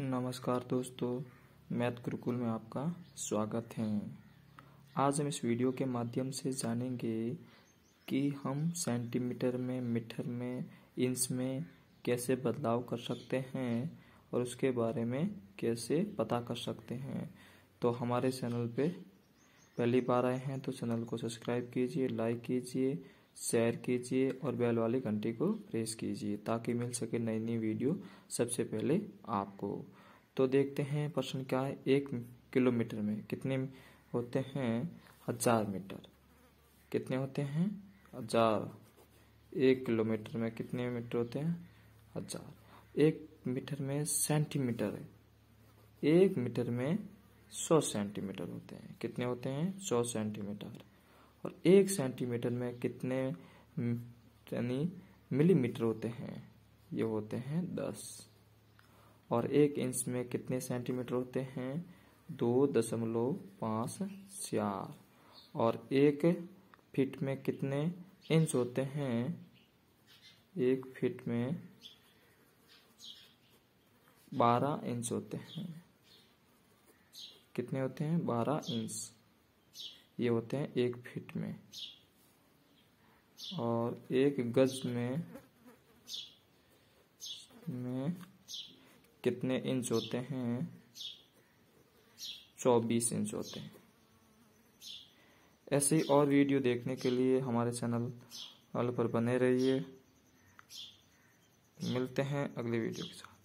नमस्कार दोस्तों मैथ गुरुकुल में आपका स्वागत है आज हम इस वीडियो के माध्यम से जानेंगे कि हम सेंटीमीटर में मीटर में इंच में कैसे बदलाव कर सकते हैं और उसके बारे में कैसे पता कर सकते हैं तो हमारे चैनल पे पहली बार आए हैं तो चैनल को सब्सक्राइब कीजिए लाइक कीजिए शेयर कीजिए और बेल वाले घंटे को प्रेस कीजिए ताकि मिल सके नई नई वीडियो सबसे पहले आपको तो देखते हैं प्रश्न क्या है एक किलोमीटर में कितने होते हैं हजार मीटर कितने होते हैं हजार एक किलोमीटर में कितने मीटर होते हैं हजार एक मीटर में सेंटीमीटर है एक मीटर में सौ सेंटीमीटर होते हैं कितने होते हैं सौ सेंटीमीटर और एक सेंटीमीटर में कितने हम्म, यानी मिलीमीटर होते हैं ये होते हैं दस और एक इंच में कितने सेंटीमीटर होते हैं दो दशमलव पाँच चार और एक फीट में कितने इंच होते हैं एक फीट में बारह इंच होते हैं कितने होते हैं बारह इंच ये होते हैं एक फीट में और एक गज में में कितने इंच होते हैं चौबीस इंच होते हैं ऐसे ही और वीडियो देखने के लिए हमारे चैनल पर बने रहिए मिलते हैं अगले वीडियो के साथ